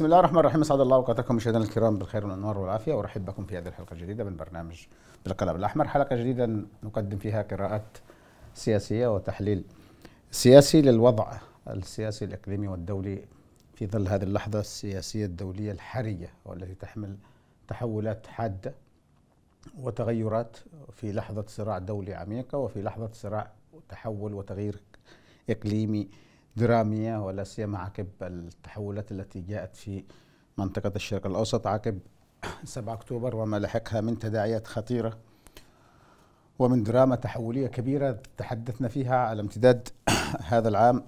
بسم الله الرحمن الرحيم اسعد الله اوقاتكم مشاهدينا الكرام بالخير والانوار والعافيه وارحب بكم في هذه الحلقه الجديده من برنامج بالقلم الاحمر حلقه جديده نقدم فيها قراءات سياسيه وتحليل سياسي للوضع السياسي الاقليمي والدولي في ظل هذه اللحظه السياسيه الدوليه الحريه والتي تحمل تحولات حاده وتغيرات في لحظه صراع دولي عميقه وفي لحظه صراع تحول وتغيير اقليمي دراميه ولا سيما عقب التحولات التي جاءت في منطقه الشرق الاوسط عقب 7 اكتوبر وما لحقها من تداعيات خطيره ومن دراما تحوليه كبيره تحدثنا فيها على امتداد هذا العام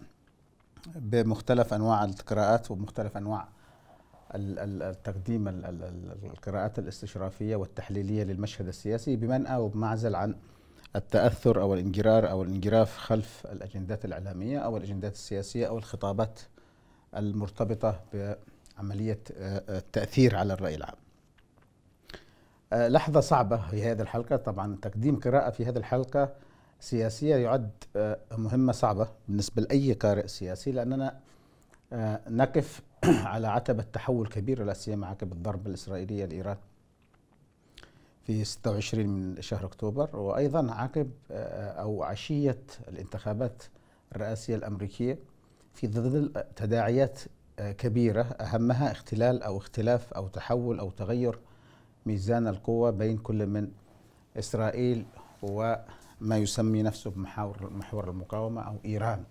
بمختلف انواع القراءات ومختلف انواع التقديم القراءات الاستشرافيه والتحليليه للمشهد السياسي بمنأى وبمعزل عن التاثر او الانجرار او الانجراف خلف الاجندات الاعلاميه او الاجندات السياسيه او الخطابات المرتبطه بعمليه آه، التاثير على الراي العام. آه، لحظه صعبه في هذه الحلقه طبعا تقديم قراءه في هذه الحلقه سياسيه يعد آه، مهمه صعبه بالنسبه لاي قارئ سياسي لاننا نقف على عتبه تحول كبير لا سيما عقب الضربه الاسرائيليه لايران في 26 من شهر أكتوبر وأيضا عقب آه، أو عشية الانتخابات الرئاسية الأمريكية في ظل تداعيات آه، كبيرة أهمها اختلال أو اختلاف أو تحول أو تغير ميزان القوة بين كل من إسرائيل وما يسمي نفسه بمحاور محور المقاومة أو إيران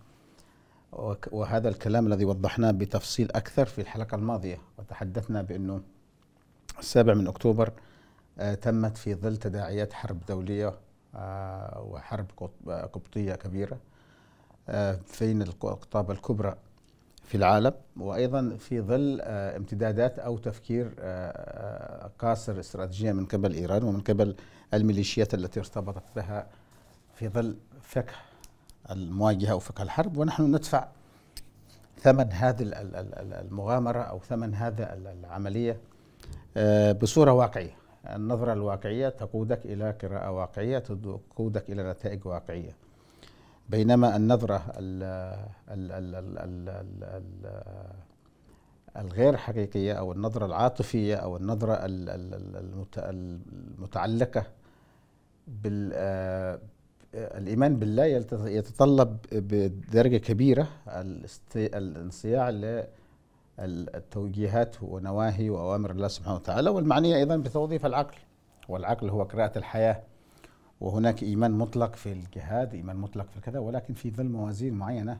وهذا الكلام الذي وضحناه بتفصيل أكثر في الحلقة الماضية وتحدثنا بأنه السابع من أكتوبر آه، تمت في ظل تداعيات حرب دولية آه، وحرب قبطية كبيرة بين آه، القطاب الكبرى في العالم وأيضا في ظل امتدادات أو تفكير قاصر استراتيجية من قبل إيران ومن قبل الميليشيات التي ارتبطت بها في ظل فقه المواجهة وفقه الحرب ونحن ندفع ثمن هذه المغامرة أو ثمن هذا العملية بصورة واقعية النظرة الواقعية تقودك إلى قراءة واقعية تقودك إلى نتائج واقعية بينما النظرة الـ الـ الـ الـ الـ الـ الغير حقيقية أو النظرة العاطفية أو النظرة المتعلقة بالإيمان آه، بالله يتطلب بدرجة كبيرة الانصياع التوجيهات ونواهي وأوامر الله سبحانه وتعالى والمعنية أيضا بتوظيف العقل والعقل هو قراءة الحياة وهناك إيمان مطلق في الجهاد إيمان مطلق في كذا ولكن في ظل موازين معينة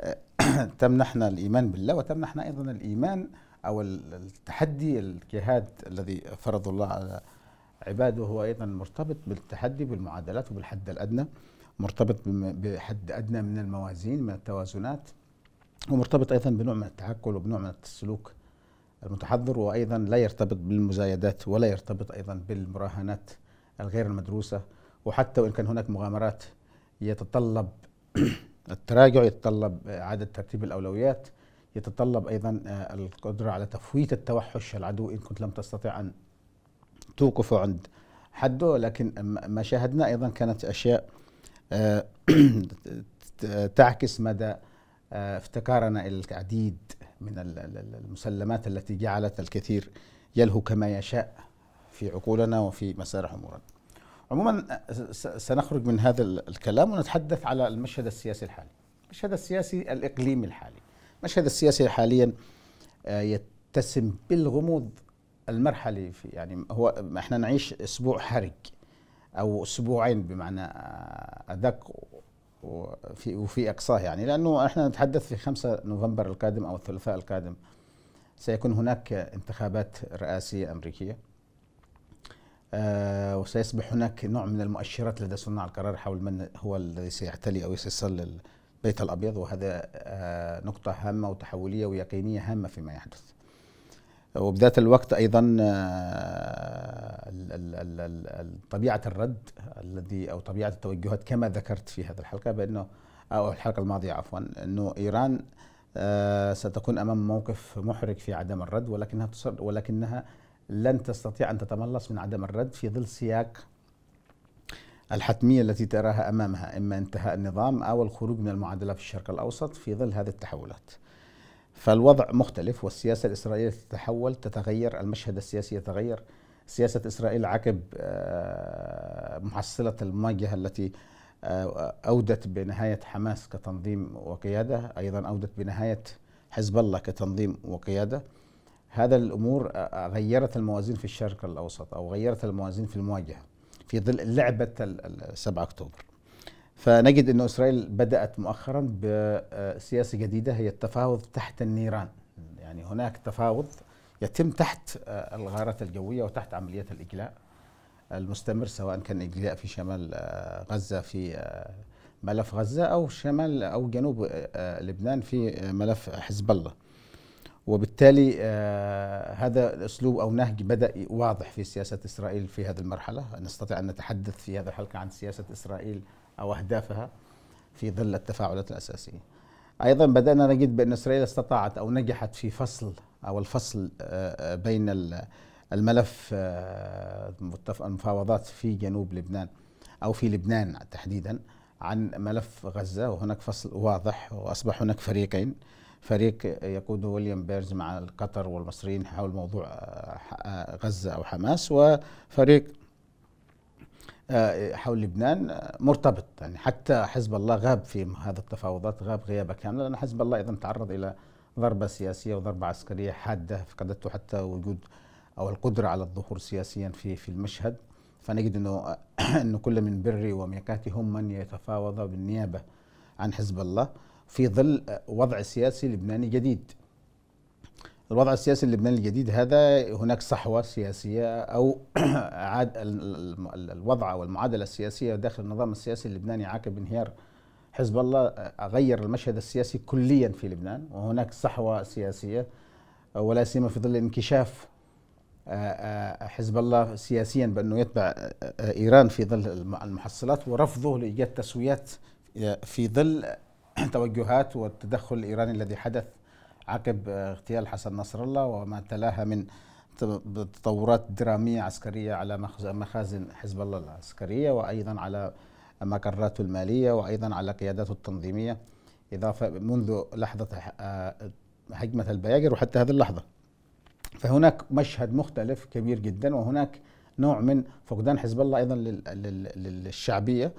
آه، تمنحنا الإيمان بالله وتمنحنا أيضا الإيمان أو التحدي الجهاد الذي فرض الله على عباده هو أيضا مرتبط بالتحدي بالمعادلات وبالحد الأدنى مرتبط بحد أدنى من الموازين من التوازنات ومرتبط ايضا بنوع من التعكل وبنوع من السلوك المتحضر وايضا لا يرتبط بالمزايدات ولا يرتبط ايضا بالمراهنات الغير المدروسه وحتى وان كان هناك مغامرات يتطلب التراجع يتطلب اعاده ترتيب الاولويات يتطلب ايضا آه، القدره على تفويت التوحش العدو ان كنت لم تستطع ان توقفه عند حده لكن ما شاهدنا ايضا كانت اشياء آه، تعكس مدى آه، الى العديد من المسلمات التي جعلت الكثير يلهو كما يشاء في عقولنا وفي مسارح امورنا. عموما آه، سنخرج من هذا الكلام ونتحدث على المشهد السياسي الحالي. المشهد السياسي الاقليمي الحالي. المشهد السياسي حاليا آه، يتسم بالغموض المرحلي في يعني هو احنا نعيش اسبوع حرج او اسبوعين بمعنى ادق وفي وفي اقصاه يعني لانه احنا نتحدث في 5 نوفمبر القادم او الثلاثاء القادم سيكون هناك انتخابات رئاسيه امريكيه آه وسيصبح هناك نوع من المؤشرات لدى صناع القرار حول من هو الذي سيعتلي او سيصل البيت الابيض وهذا آه نقطه هامه وتحوليه ويقينيه هامه فيما يحدث وبذات الوقت ايضا آه، طبيعه الرد الذي او طبيعه التوجهات كما ذكرت في هذه الحلقه بانه او الحلقه الماضيه عفوا انه ايران آه، ستكون امام موقف محرج في عدم الرد ولكنها ولكنها لن تستطيع ان تتملص من عدم الرد في ظل سياق الحتميه التي تراها امامها اما انتهاء النظام او الخروج من المعادله في الشرق الاوسط في ظل هذه التحولات. فالوضع مختلف والسياسة الإسرائيلية تتحول تتغير المشهد السياسي يتغير سياسة إسرائيل عقب آه، محصلة المواجهة التي آه، أودت بنهاية حماس كتنظيم وقيادة أيضا أودت بنهاية حزب الله كتنظيم وقيادة هذا الأمور آه، غيرت الموازين في الشرق الأوسط أو غيرت الموازين في المواجهة في ظل لعبة 7 أكتوبر فنجد أن إسرائيل بدأت مؤخرا بسياسة جديدة هي التفاوض تحت النيران يعني هناك تفاوض يتم تحت الغارات الجوية وتحت عمليات الإجلاء المستمر سواء كان إجلاء في شمال غزة في ملف غزة أو شمال أو جنوب لبنان في ملف حزب الله وبالتالي آه، هذا أسلوب أو نهج بدأ واضح في سياسة إسرائيل في هذه المرحلة نستطيع أن نتحدث في هذا الحلقة عن سياسة إسرائيل أو أهدافها في ظل التفاعلات الأساسية أيضا بدأنا نجد بأن إسرائيل استطاعت أو نجحت في فصل أو الفصل آه، آه، بين الملف آه، المفاوضات في جنوب لبنان أو في لبنان تحديدا عن ملف غزة وهناك فصل واضح وأصبح هناك فريقين فريق يقوده ويليام بيرز مع قطر والمصريين حول موضوع غزة أو حماس وفريق آه، حول لبنان آه، مرتبط يعني حتى حزب الله غاب في هذه التفاوضات غاب غيابه كامله لأن حزب الله أيضا تعرض إلى ضربة سياسية وضربة عسكرية حادة فقدته حتى وجود أو القدرة على الظهور سياسيا في في المشهد فنجد أنه آه، أنه كل من بري وميقاتي هم من يتفاوض بالنيابة عن حزب الله في ظل وضع سياسي لبناني جديد الوضع السياسي اللبناني الجديد هذا هناك صحوة سياسية أو عاد الوضع أو المعادلة السياسية داخل النظام السياسي اللبناني عقب انهيار حزب الله غير المشهد السياسي كليا في لبنان وهناك صحوة سياسية ولا سيما في ظل انكشاف آه، آه، حزب الله سياسيا بأنه يتبع آه، إيران في ظل المحصلات ورفضه لإيجاد تسويات في ظل توجهات والتدخل الإيراني الذي حدث عقب آه، اغتيال حسن نصر الله وما تلاها من تطورات درامية عسكرية على مخازن حزب الله العسكرية وأيضا على مقراته المالية وأيضا على قياداته التنظيمية إضافة منذ لحظة آه، هجمة البياجر وحتى هذه اللحظة فهناك مشهد مختلف كبير جدا وهناك نوع من فقدان حزب الله أيضا للشعبية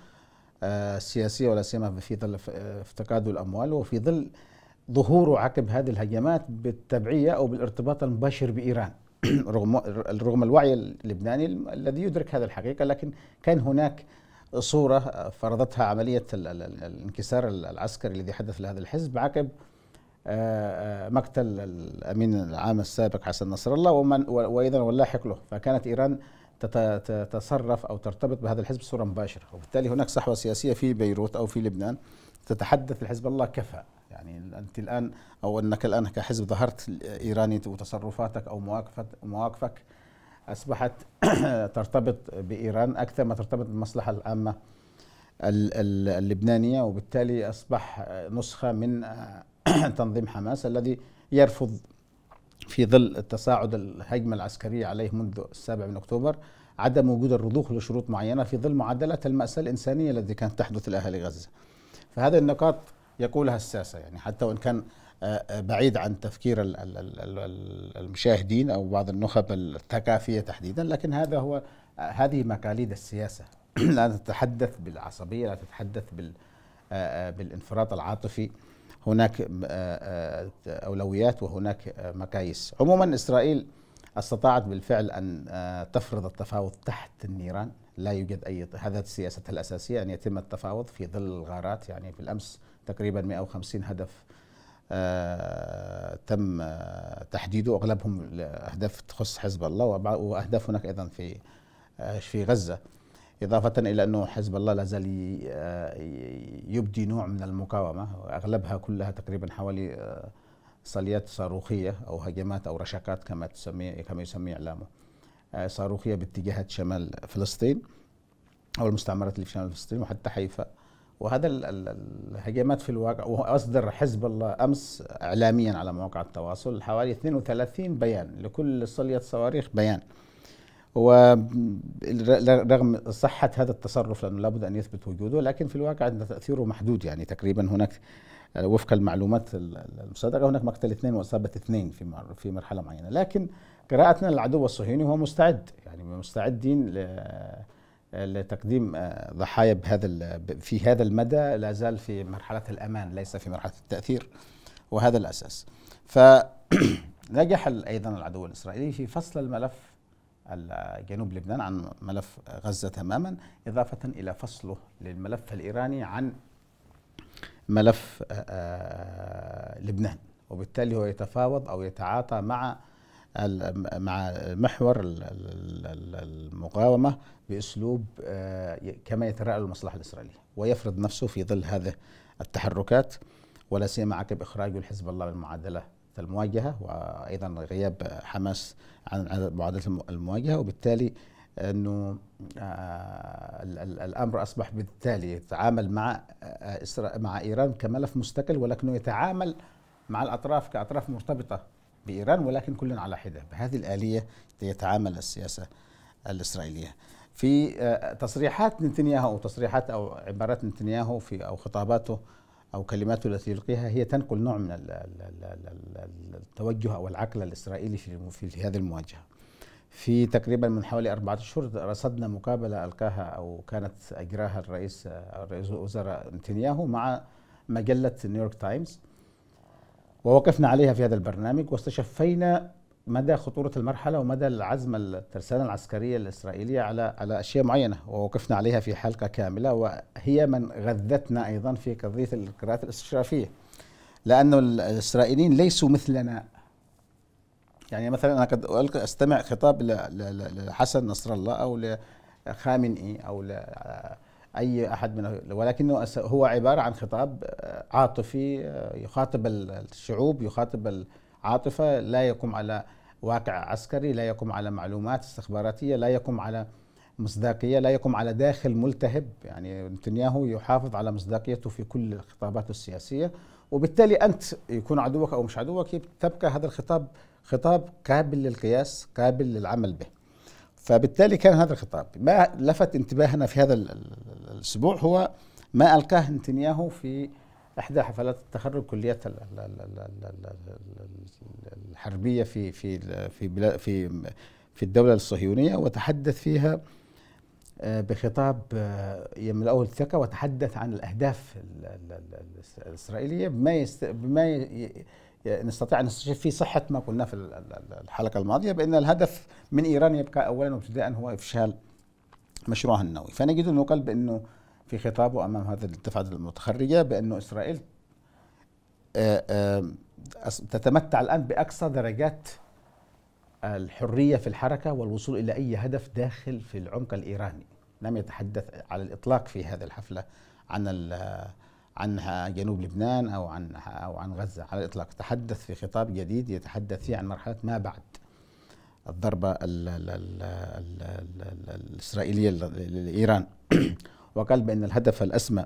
آه، السياسية ولا سيما في ظل افتقاده الأموال وفي ظل ظهوره عقب هذه الهجمات بالتبعية أو بالارتباط المباشر بإيران رغم رغم الوعي اللبناني الذي يدرك هذه الحقيقة لكن كان هناك صورة فرضتها عملية الانكسار العسكري الذي حدث لهذا الحزب عقب آه، آه، مقتل الأمين العام السابق حسن نصر الله ومن وأيضا واللاحق له فكانت إيران تتصرف أو ترتبط بهذا الحزب بصورة مباشرة وبالتالي هناك صحوة سياسية في بيروت أو في لبنان تتحدث لحزب الله كفى يعني انت الان او انك الان كحزب ظهرت ايراني وتصرفاتك او مواقفك مواقفك اصبحت ترتبط بايران اكثر ما ترتبط بالمصلحه العامه اللبنانيه وبالتالي اصبح نسخه من تنظيم حماس الذي يرفض في ظل تصاعد الهجمه العسكريه عليه منذ السابع من اكتوبر عدم وجود الرضوخ لشروط معينه في ظل معادله الماساه الانسانيه التي كانت تحدث لاهل غزه. فهذه النقاط يقولها الساسة يعني حتى وإن كان آه، آه، بعيد عن تفكير المشاهدين أو بعض النخب الثقافية تحديدا لكن هذا هو آه، هذه مقاليد السياسة لا تتحدث بالعصبية لا تتحدث بالانفراط العاطفي هناك أولويات وهناك مقاييس عموما إسرائيل استطاعت بالفعل أن تفرض التفاوض تحت النيران لا يوجد اي هذا سياستها الاساسيه ان يتم التفاوض في ظل الغارات يعني بالامس تقريبا 150 هدف آه تم آه، تحديده اغلبهم اهداف تخص حزب الله واهداف هناك ايضا في آه في غزه إضافة إلى أنه حزب الله لا زال آه، يبدي نوع من المقاومة أغلبها كلها تقريبا حوالي آه، صليات صاروخية أو هجمات أو رشقات كما تسمي كما يسمي إعلامه صاروخيه باتجاهات شمال فلسطين او المستعمرات اللي في شمال فلسطين وحتى حيفا وهذا الهجمات في الواقع واصدر حزب الله امس اعلاميا على مواقع التواصل حوالي 32 بيان لكل صليه صواريخ بيان ورغم صحة هذا التصرف لأنه لابد أن يثبت وجوده لكن في الواقع أن تأثيره محدود يعني تقريبا هناك آه، وفق المعلومات المصدقة هناك مقتل اثنين وإصابة اثنين في في مرحلة معينة لكن قراءتنا للعدو الصهيوني هو مستعد يعني مستعدين لتقديم آه، ضحايا بهذا في هذا المدى لا زال في مرحله الامان ليس في مرحله التاثير وهذا الاساس فنجح ايضا العدو الاسرائيلي في فصل الملف جنوب لبنان عن ملف غزه تماما اضافه الى فصله للملف الايراني عن ملف آه، آه، لبنان وبالتالي هو يتفاوض او يتعاطى مع مع محور المقاومه باسلوب آه، كما يتراءى المصلحه الاسرائيليه ويفرض نفسه في ظل هذه التحركات ولا سيما عقب اخراج الحزب الله من معادله المواجهه وايضا غياب حماس عن معادله المواجهه وبالتالي انه آه، الامر اصبح بالتالي يتعامل مع آه، مع ايران كملف مستقل ولكنه يتعامل مع الاطراف كاطراف مرتبطه بإيران ولكن كل على حدة بهذه الآلية يتعامل السياسة الإسرائيلية في آه، تصريحات نتنياهو أو تصريحات أو عبارات نتنياهو في أو خطاباته أو كلماته التي يلقيها هي تنقل نوع من التوجه أو العقل الإسرائيلي في في هذه المواجهة في تقريبا من حوالي أربعة أشهر رصدنا مقابلة ألقاها أو كانت أجراها الرئيس آه، رئيس الوزراء نتنياهو مع مجلة نيويورك تايمز ووقفنا عليها في هذا البرنامج واستشفينا مدى خطوره المرحله ومدى العزم الترسانه العسكريه الاسرائيليه على على اشياء معينه ووقفنا عليها في حلقه كامله وهي من غذتنا ايضا في قضيه القراءات الاستشرافيه لأن الإسرائيليين ليسوا مثلنا يعني مثلا أنا قد أستمع خطاب لحسن نصر الله أو لخامنئي أو اي احد من ولكنه هو عباره عن خطاب آه، عاطفي آه، يخاطب الشعوب يخاطب العاطفه لا يقوم على واقع عسكري لا يقوم على معلومات استخباراتيه لا يقوم على مصداقيه لا يقوم على داخل ملتهب يعني نتنياهو يحافظ على مصداقيته في كل خطاباته السياسيه وبالتالي انت يكون عدوك او مش عدوك تبقى هذا الخطاب خطاب قابل للقياس قابل للعمل به فبالتالي كان هذا الخطاب ما لفت انتباهنا في هذا الاسبوع هو ما القاه نتنياهو في احدى حفلات التخرج كليه الحربيه في في في في في الدوله الصهيونيه وتحدث فيها بخطاب يملأه الثقة وتحدث عن الأهداف الإسرائيلية بما بما يعني نستطيع ان نستشف في صحه ما قلناه في الحلقه الماضيه بان الهدف من ايران يبقى اولا وابتداء هو افشال مشروعها النووي، فنجد انه قال بانه في خطابه امام هذه الدفعه المتخرجه بانه اسرائيل آه، آه، تتمتع الان باقصى درجات الحريه في الحركه والوصول الى اي هدف داخل في العمق الايراني، لم يتحدث على الاطلاق في هذه الحفله عن عن جنوب لبنان او عن او عن غزه على الاطلاق، تحدث في خطاب جديد يتحدث فيه عن مرحله ما بعد الضربه الـ الـ الـ الـ الـ الاسرائيليه لايران وقال بان الهدف الاسمى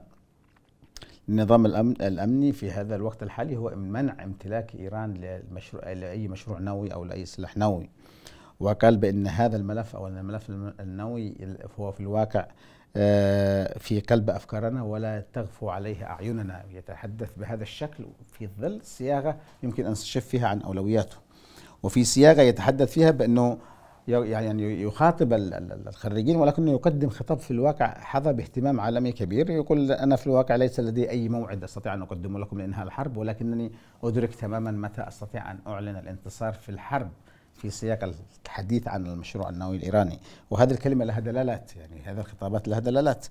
للنظام الأمن الامني في هذا الوقت الحالي هو منع امتلاك ايران لمشروع لاي مشروع نووي او لاي سلاح نووي وقال بان هذا الملف او الملف النووي هو في الواقع آه، في قلب أفكارنا ولا تغفو عليه أعيننا يتحدث بهذا الشكل في ظل صياغة يمكن أن نستشف فيها عن أولوياته وفي صياغة يتحدث فيها بأنه يعني يخاطب الخريجين ولكنه يقدم خطاب في الواقع حظى باهتمام عالمي كبير يقول أنا في الواقع ليس لدي أي موعد أستطيع أن أقدمه لكم لإنهاء الحرب ولكنني أدرك تماما متى أستطيع أن أعلن الانتصار في الحرب في سياق الحديث عن المشروع النووي الإيراني وهذه الكلمة لها دلالات يعني هذه الخطابات لها دلالات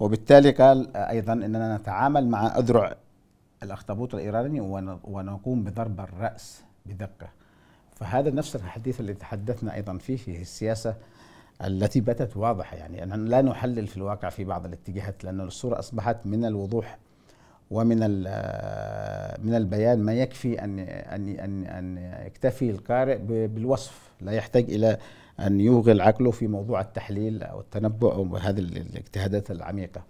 وبالتالي قال أيضا أننا نتعامل مع أذرع الأخطبوط الإيراني ونقوم بضرب الرأس بدقة فهذا نفس الحديث اللي تحدثنا أيضا فيه في السياسة التي باتت واضحة يعني أننا لا نحلل في الواقع في بعض الاتجاهات لأن الصورة أصبحت من الوضوح ومن من البيان ما يكفي ان ان ان ان يكتفي القارئ بالوصف لا يحتاج الى ان يوغل عقله في موضوع التحليل او التنبؤ او هذه الاجتهادات العميقه.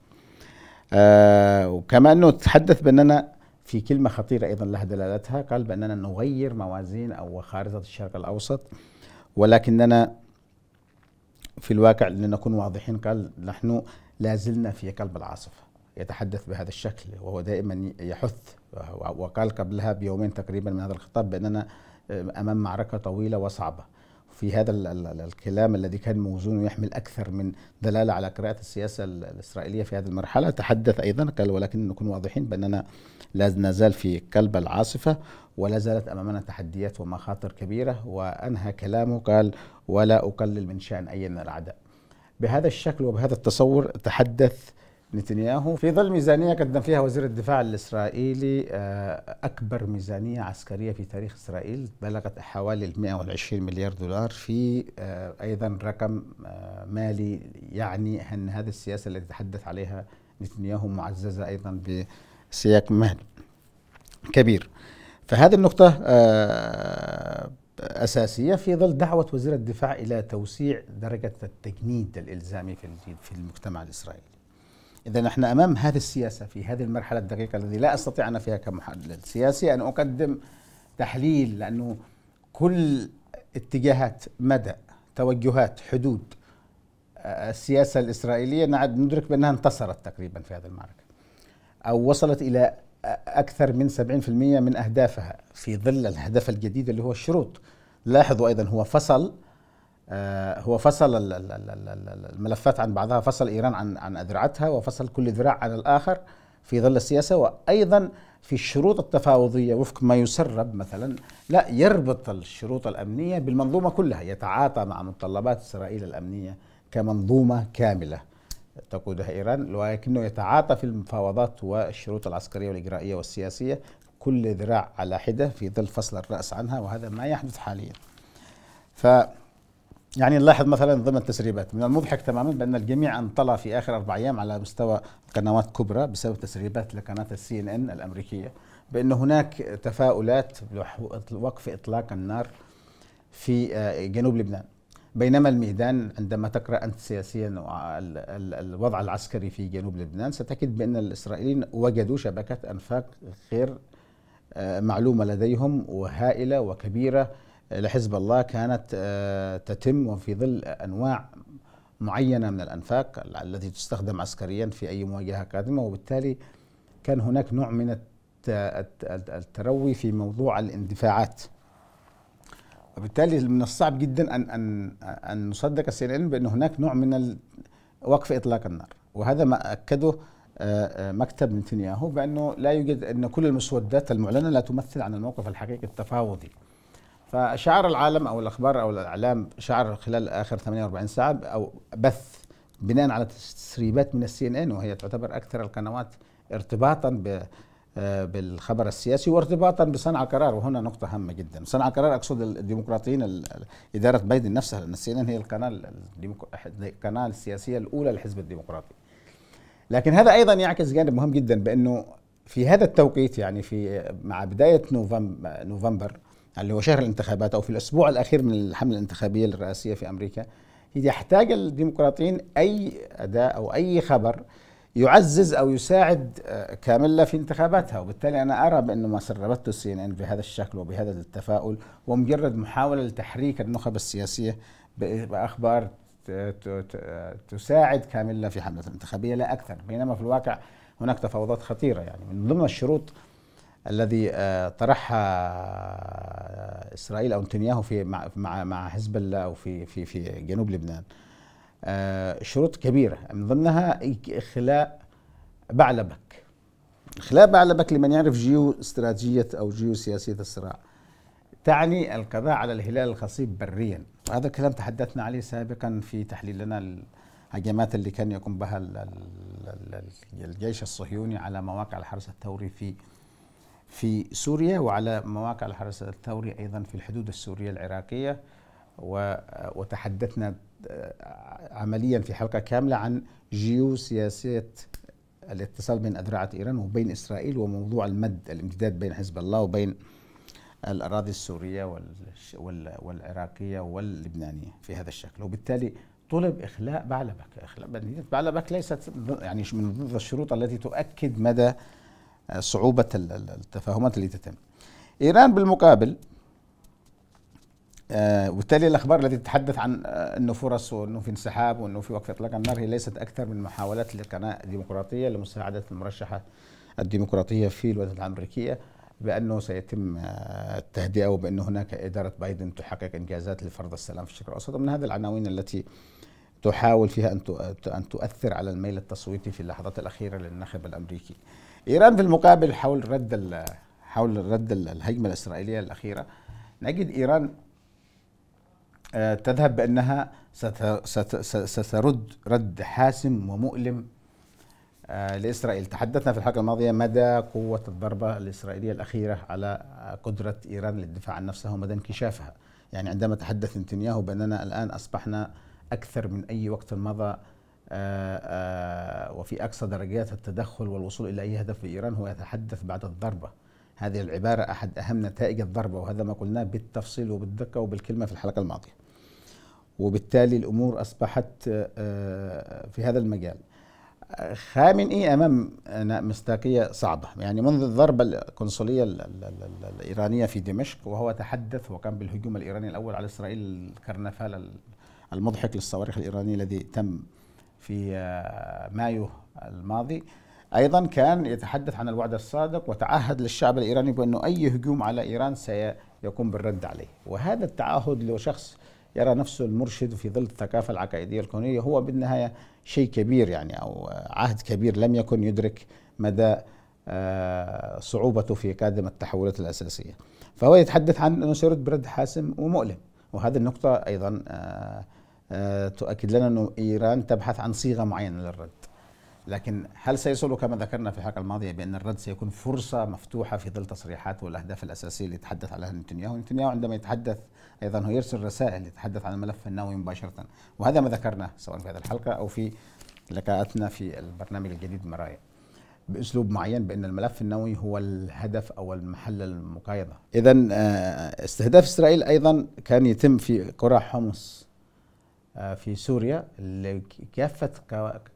آه وكما انه تحدث باننا في كلمه خطيره ايضا لها دلالتها قال باننا نغير موازين او خارطه الشرق الاوسط ولكننا في الواقع لنكون واضحين قال نحن لا زلنا في قلب العاصفه. يتحدث بهذا الشكل وهو دائما يحث وقال قبلها بيومين تقريبا من هذا الخطاب بأننا آه، أمام معركة طويلة وصعبة في هذا الكلام الذي كان موزون ويحمل أكثر من دلالة على قراءة السياسة الإسرائيلية في هذه المرحلة تحدث أيضا قال ولكن نكون واضحين بأننا لا نزال في قلب العاصفة ولا زالت أمامنا تحديات ومخاطر كبيرة وأنهى كلامه قال ولا أقلل من شأن أي من الأعداء بهذا الشكل وبهذا التصور تحدث نتنياهو في ظل ميزانية قدم فيها وزير الدفاع الإسرائيلي آه، أكبر ميزانية عسكرية في تاريخ إسرائيل بلغت حوالي 120 مليار دولار في آه، أيضا رقم آه، مالي يعني أن هذه السياسة التي تحدث عليها نتنياهو معززة أيضا بسياق مالي كبير فهذه النقطة أساسية في ظل دعوة وزير الدفاع إلى توسيع درجة التجنيد الإلزامي في المجتمع الإسرائيلي إذا نحن أمام هذه السياسة في هذه المرحلة الدقيقة الذي لا أستطيع أنا فيها كمحلل سياسي أن أقدم تحليل لأنه كل اتجاهات مدى توجهات حدود آه، السياسة الإسرائيلية نعد ندرك بأنها انتصرت تقريبا في هذه المعركة أو وصلت إلى أكثر من 70% من أهدافها في ظل الهدف الجديد اللي هو الشروط لاحظوا أيضا هو فصل آه، هو فصل الملفات عن بعضها فصل إيران عن عن أذرعتها وفصل كل ذراع عن الآخر في ظل السياسة وأيضا في الشروط التفاوضية وفق ما يسرب مثلا لا يربط الشروط الأمنية بالمنظومة كلها يتعاطى مع متطلبات إسرائيل الأمنية كمنظومة كاملة تقودها إيران ولكنه يتعاطى في المفاوضات والشروط العسكرية والإجرائية والسياسية كل ذراع على حدة في ظل فصل الرأس عنها وهذا ما يحدث حاليا ف يعني نلاحظ مثلا ضمن التسريبات من المضحك تماما بان الجميع انطلى في اخر اربع ايام على مستوى قنوات كبرى بسبب تسريبات لقناه السي ان ان الامريكيه بان هناك تفاؤلات بوقف اطلاق النار في آه، جنوب لبنان بينما الميدان عندما تقرا انت سياسيا الوضع العسكري في جنوب لبنان ستجد بان الاسرائيليين وجدوا شبكه انفاق غير آه، معلومه لديهم وهائله وكبيره لحزب الله كانت آه، تتم وفي ظل أنواع معينة من الأنفاق التي تستخدم عسكريا في أي مواجهة قادمة وبالتالي كان هناك نوع من التروي في موضوع الاندفاعات وبالتالي من الصعب جدا أن أن أن نصدق السي العلم بأن هناك نوع من وقف إطلاق النار وهذا ما أكده آه، آه، مكتب نتنياهو بأنه لا يوجد أن كل المسودات المعلنة لا تمثل عن الموقف الحقيقي التفاوضي فشعر العالم او الاخبار او الاعلام شعر خلال اخر 48 ساعه او بث بناء على تسريبات من السي ان ان وهي تعتبر اكثر القنوات ارتباطا آه، بالخبر السياسي وارتباطا بصنع قرار وهنا نقطة هامة جدا، صنع قرار أقصد الديمقراطيين إدارة بايدن نفسها لأن السي إن هي القناة القناة السياسية الأولى للحزب الديمقراطي. لكن هذا أيضا يعكس جانب مهم جدا بأنه في هذا التوقيت يعني في مع بداية نوفمبر اللي هو شهر الانتخابات او في الاسبوع الاخير من الحمله الانتخابيه الرئاسيه في امريكا يحتاج الديمقراطيين اي اداء او اي خبر يعزز او يساعد آه، كاملة في انتخاباتها وبالتالي انا ارى بانه ما سربته السي ان ان بهذا الشكل وبهذا التفاؤل ومجرد محاوله لتحريك النخب السياسيه باخبار تساعد كاملة في حمله الانتخابيه لا اكثر بينما في الواقع هناك تفاوضات خطيره يعني من ضمن الشروط الذي آه، طرحها آه، اسرائيل او نتنياهو في مع مع مع حزب الله او في في في جنوب لبنان آه، شروط كبيره من ضمنها اخلاء بعلبك اخلاء بعلبك لمن يعرف جيو استراتيجيه او جيو سياسيه الصراع تعني القضاء على الهلال الخصيب بريا هذا الكلام تحدثنا عليه سابقا في تحليلنا الهجمات اللي كان يقوم بها الجيش الصهيوني على مواقع الحرس الثوري في في سوريا وعلى مواقع الحرس الثوري أيضا في الحدود السورية العراقية وتحدثنا آه، عمليا في حلقة كاملة عن جيوسياسية الاتصال بين أذرعة إيران وبين إسرائيل وموضوع المد الامتداد بين حزب الله وبين الأراضي السورية والعراقية واللبنانية في هذا الشكل وبالتالي طلب إخلاء بعلبك إخلاء بعلبك ليست يعني من ضمن الشروط التي تؤكد مدى آه، صعوبه التفاهمات اللي تتم ايران بالمقابل آه، وبالتالي الاخبار التي تتحدث عن آه، انه فرص وانه في انسحاب وانه في وقف اطلاق النار هي ليست اكثر من محاولات لقناه ديمقراطيه لمساعده المرشحه الديمقراطيه في الولايات الامريكيه بانه سيتم التهدئه وبان هناك اداره بايدن تحقق انجازات لفرض السلام في الشرق الاوسط ومن هذه العناوين التي تحاول فيها ان تؤثر على الميل التصويتي في اللحظات الاخيره للناخب الامريكي. ايران في المقابل حول رد حول رد الهجمه الاسرائيليه الاخيره نجد ايران آه، تذهب بانها سترد رد حاسم ومؤلم آه، لاسرائيل تحدثنا في الحلقه الماضيه مدى قوه الضربه الاسرائيليه الاخيره على آه، قدره ايران للدفاع عن نفسها ومدى انكشافها يعني عندما تحدث نتنياهو باننا الان اصبحنا اكثر من اي وقت مضى آه، آه، وفي أقصى درجات التدخل والوصول إلى أي هدف في إيران هو يتحدث بعد الضربة هذه العبارة أحد أهم نتائج الضربة وهذا ما قلناه بالتفصيل وبالدقة وبالكلمة في الحلقة الماضية وبالتالي الأمور أصبحت آه، في هذا المجال خامنئي إيه أمام مصداقية صعبة يعني منذ الضربة القنصلية الإيرانية في دمشق وهو تحدث وقام بالهجوم الإيراني الأول على إسرائيل الكرنفال المضحك للصواريخ الإيرانية الذي تم في آه، مايو الماضي ايضا كان يتحدث عن الوعد الصادق وتعهد للشعب الايراني بانه اي هجوم على ايران سيقوم بالرد عليه، وهذا التعهد لشخص يرى نفسه المرشد في ظل الثقافه العقائديه الكونيه هو بالنهايه شيء كبير يعني او عهد كبير لم يكن يدرك مدى آه، صعوبته في قادم التحولات الاساسيه. فهو يتحدث عن انه سيرد برد حاسم ومؤلم، وهذه النقطه ايضا آه، تؤكد لنا أن إيران تبحث عن صيغة معينة للرد لكن هل سيصل كما ذكرنا في الحلقة الماضية بأن الرد سيكون فرصة مفتوحة في ظل تصريحاته والأهداف الأساسية اللي تحدث عليها نتنياهو نتنياهو عندما يتحدث أيضا هو يرسل رسائل يتحدث عن الملف النووي مباشرة وهذا ما ذكرناه سواء في هذه الحلقة أو في لقاءاتنا في البرنامج الجديد مرايا باسلوب معين بان الملف النووي هو الهدف او المحل المقايضه. اذا آه، استهداف اسرائيل ايضا كان يتم في قرى حمص آه، في سوريا لكافة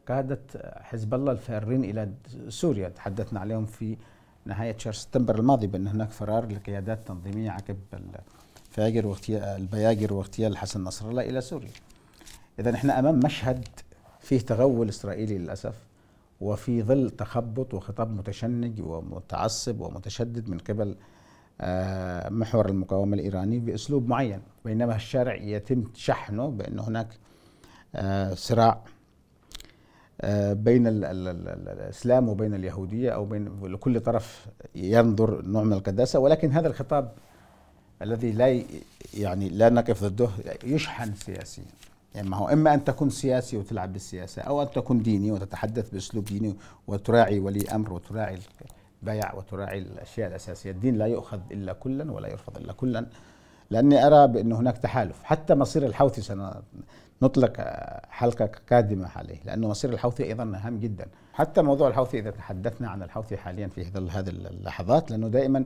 قادة حزب الله الفارين إلى سوريا تحدثنا عليهم في نهاية شهر سبتمبر الماضي بأن هناك فرار لقيادات تنظيمية عقب الفاجر واغتيال البياجر واغتيال حسن نصر الله إلى سوريا إذا احنا أمام مشهد فيه تغول إسرائيلي للأسف وفي ظل تخبط وخطاب متشنج ومتعصب ومتشدد من قبل آه، محور المقاومة الإيراني بأسلوب معين بينما الشارع يتم شحنه بأن هناك آه، صراع آه، بين الإسلام وبين اليهودية أو بين لكل طرف ينظر نوع من القداسة ولكن هذا الخطاب الذي لا يعني لا نقف ضده يشحن سياسيا يعني ما هو اما ان تكون سياسي وتلعب بالسياسه او ان تكون ديني وتتحدث باسلوب ديني وتراعي ولي امر وتراعي بيع وتراعي الاشياء الاساسيه، الدين لا يؤخذ الا كلا ولا يرفض الا كلا لاني ارى بان هناك تحالف، حتى مصير الحوثي سنطلق حلقه قادمه عليه، لانه مصير الحوثي ايضا هام جدا، حتى موضوع الحوثي اذا تحدثنا عن الحوثي حاليا في ظل هذه اللحظات لانه دائما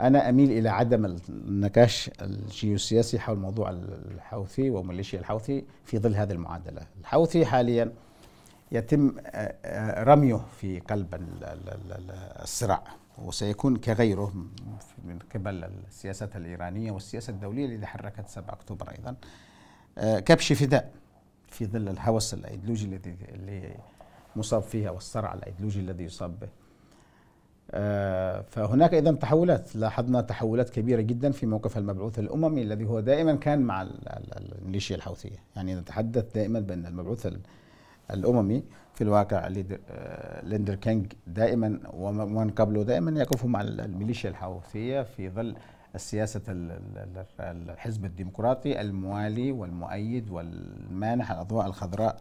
انا اميل الى عدم النقاش الجيوسياسي حول موضوع الحوثي وميليشيا الحوثي في ظل هذه المعادله، الحوثي حاليا يتم آه، آه، رميه في قلب الصراع وسيكون كغيره من قبل السياسة الإيرانية والسياسة الدولية التي حركت 7 أكتوبر أيضا آه، كبش فداء في ظل الهوس الأيديولوجي الذي اللي مصاب فيها والصرع الأيديولوجي الذي يصاب به فهناك أيضا تحولات لاحظنا تحولات كبيرة جدا في موقف المبعوث الأممي الذي هو دائما كان مع الميليشيا الحوثية يعني نتحدث دائما بأن المبعوث الأممي الأممي في الواقع آه، ليندر كينج دائما ومن قبله دائما يقفوا مع الميليشيا الحوثية في ظل السياسة الحزب الديمقراطي الموالي والمؤيد والمانح الأضواء الخضراء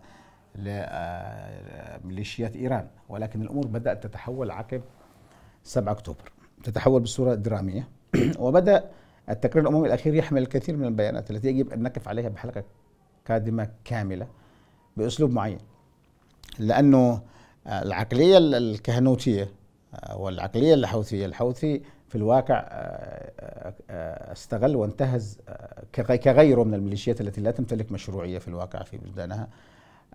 لميليشيات آه، إيران ولكن الأمور بدأت تتحول عقب 7 أكتوبر تتحول بصورة درامية وبدأ التقرير الأممي الأخير يحمل الكثير من البيانات التي يجب أن نقف عليها بحلقة قادمة كاملة بأسلوب معين لانه آه، العقليه الكهنوتيه آه، والعقليه الحوثيه الحوثي في الواقع آه، استغل وانتهز كغيره من الميليشيات التي لا تمتلك مشروعيه في الواقع في بلدانها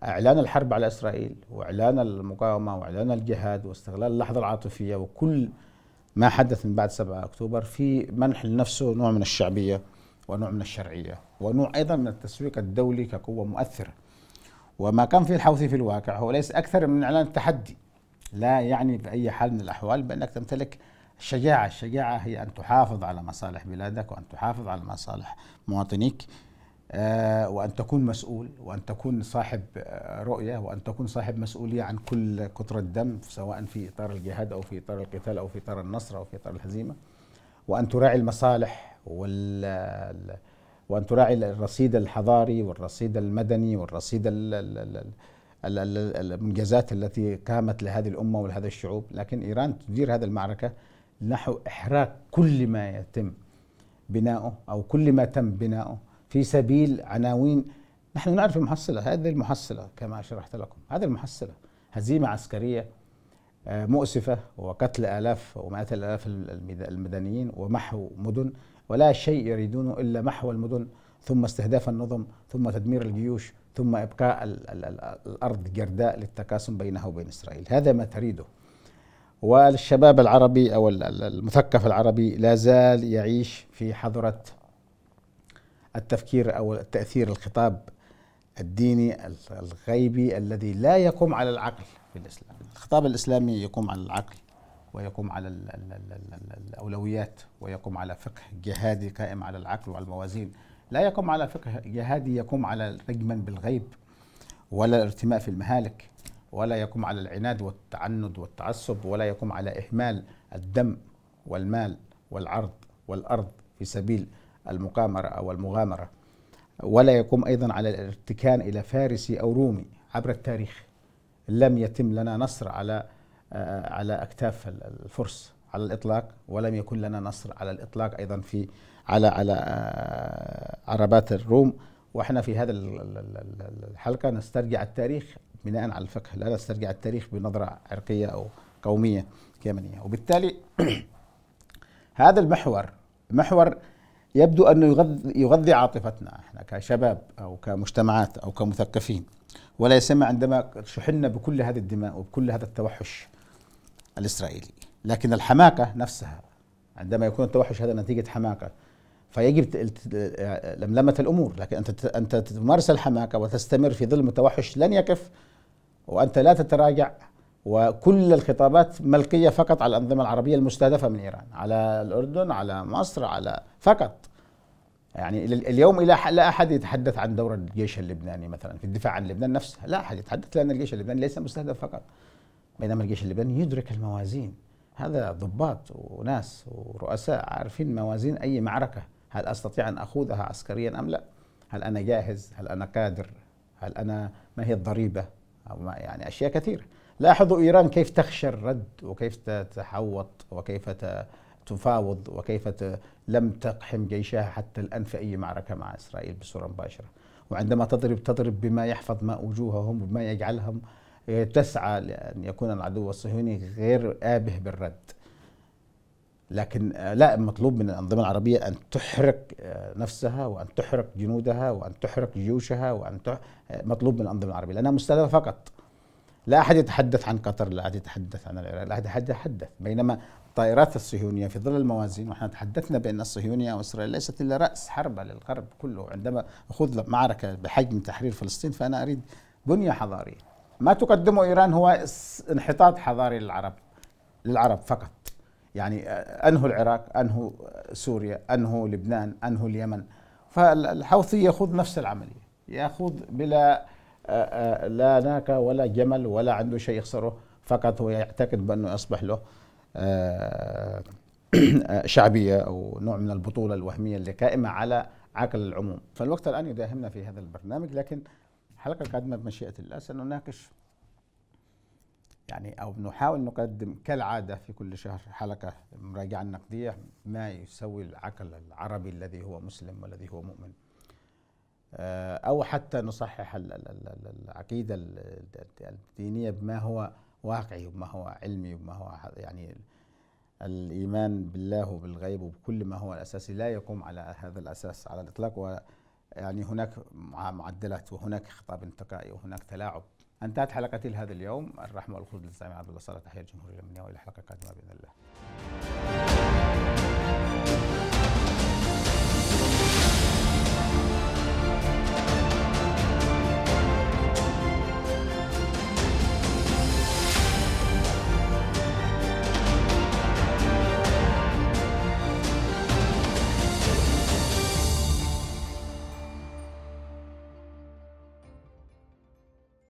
اعلان الحرب على اسرائيل واعلان المقاومه واعلان الجهاد واستغلال اللحظه العاطفيه وكل ما حدث من بعد 7 اكتوبر في منح لنفسه نوع من الشعبيه ونوع من الشرعيه ونوع ايضا من التسويق الدولي كقوه مؤثره وما قام فيه الحوثي في الواقع هو ليس أكثر من إعلان التحدي لا يعني بأي حال من الأحوال بأنك تمتلك الشجاعة الشجاعة هي أن تحافظ على مصالح بلادك وأن تحافظ على مصالح مواطنيك آه، وأن تكون مسؤول وأن تكون صاحب آه، رؤية وأن تكون صاحب مسؤولية عن كل قطرة دم سواء في إطار الجهاد أو في إطار القتال أو في إطار النصر أو في إطار الهزيمة وأن تراعي المصالح وال آه، وأن تراعي الرصيد الحضاري والرصيد المدني والرصيد المنجزات التي قامت لهذه الأمة ولهذه الشعوب لكن إيران تدير هذه المعركة نحو إحراق كل ما يتم بناؤه أو كل ما تم بناؤه في سبيل عناوين نحن نعرف المحصلة هذه المحصلة كما شرحت لكم هذه المحصلة هزيمة عسكرية آه، مؤسفة وقتل آلاف ومئات الآلاف المدنيين ومحو مدن ولا شيء يريدونه إلا محو المدن ثم استهداف النظم ثم تدمير الجيوش ثم إبقاء الأرض جرداء للتقاسم بينها وبين إسرائيل هذا ما تريده والشباب العربي أو المثقف العربي لا زال يعيش في حضرة التفكير أو تأثير الخطاب الديني الغيبي الذي لا يقوم على العقل في الإسلام الخطاب الإسلامي يقوم على العقل ويقوم على الأولويات ويقوم على فقه جهادي قائم على العقل والموازين لا يقوم على فقه جهادي يقوم على رجما بالغيب ولا الارتماء في المهالك ولا يقوم على العناد والتعند والتعصب ولا يقوم على إهمال الدم والمال والعرض والأرض في سبيل المقامرة أو المغامرة ولا يقوم أيضا على الارتكان إلى فارسي أو رومي عبر التاريخ لم يتم لنا نصر على آه، على اكتاف الفرس على الاطلاق ولم يكن لنا نصر على الاطلاق ايضا في على على آه، عربات الروم واحنا في هذا الحلقه نسترجع التاريخ بناء على الفقه لا نسترجع التاريخ بنظره عرقيه او قوميه يمنيه وبالتالي هذا المحور محور يبدو انه يغذي, يغذي عاطفتنا احنا كشباب او كمجتمعات او كمثقفين ولا يسمى عندما شحنا بكل هذه الدماء وبكل هذا التوحش الإسرائيلي لكن الحماقة نفسها عندما يكون التوحش هذا نتيجة حماقة فيجب لملمة الأمور لكن أنت أنت تمارس الحماقة وتستمر في ظلم التوحش لن يكف وأنت لا تتراجع وكل الخطابات ملقية فقط على الأنظمة العربية المستهدفة من إيران على الأردن على مصر على فقط يعني اليوم لا أحد يتحدث عن دور الجيش اللبناني مثلا في الدفاع عن لبنان نفسه لا أحد يتحدث لأن الجيش اللبناني ليس مستهدف فقط بينما الجيش اللبناني يدرك الموازين هذا ضباط وناس ورؤساء عارفين موازين أي معركة هل أستطيع أن أخوضها عسكريا أم لا هل أنا جاهز هل أنا قادر هل أنا ما هي الضريبة أو ما يعني أشياء كثيرة لاحظوا إيران كيف تخشى الرد وكيف تتحوط وكيف تفاوض وكيف لم تقحم جيشها حتى الآن في أي معركة مع إسرائيل بصورة مباشرة وعندما تضرب تضرب بما يحفظ ماء وجوههم وبما يجعلهم تسعى لأن يكون العدو الصهيوني غير آبه بالرد لكن آه، لا مطلوب من الأنظمة العربية أن تحرق آه، نفسها وأن تحرق جنودها وأن تحرق جيوشها وأن تح... آه، مطلوب من الأنظمة العربية لأنها مستهدفة فقط لا أحد يتحدث عن قطر لا أحد يتحدث عن العراق لا أحد يتحدث بينما الطائرات الصهيونية في ظل الموازين ونحن تحدثنا بأن الصهيونية وإسرائيل ليست إلا رأس حربة للغرب كله عندما أخذ معركة بحجم تحرير فلسطين فأنا أريد بنية حضارية ما تقدمه إيران هو انحطاط حضاري للعرب للعرب فقط يعني أنهوا العراق أنهوا سوريا أنهوا لبنان أنهوا اليمن فالحوثي يخوض نفس العملية يخوض بلا آه، آه، لا ناكة ولا جمل ولا عنده شيء يخسره فقط هو يعتقد بأنه يصبح له آه، شعبية أو نوع من البطولة الوهمية اللي قائمة على عقل العموم فالوقت الآن يداهمنا في هذا البرنامج لكن الحلقة القادمة بمشيئة الله سنناقش يعني أو نحاول نقدم كالعادة في كل شهر حلقة مراجعة نقدية ما يسوي العقل العربي الذي هو مسلم والذي هو مؤمن آه، أو حتى نصحح العقيدة الدينية بما هو واقعي وما هو علمي وما هو يعني الإيمان بالله وبالغيب وبكل ما هو الأساسي لا يقوم على هذا الأساس على الإطلاق يعني هناك معدلات وهناك خطاب انتقائي وهناك تلاعب انتهت حلقتي لهذا اليوم الرحمه والخلود للزعيم عبد الله صالح تحيه الجمهوريه اليمنيه والى حلقه قادمه باذن الله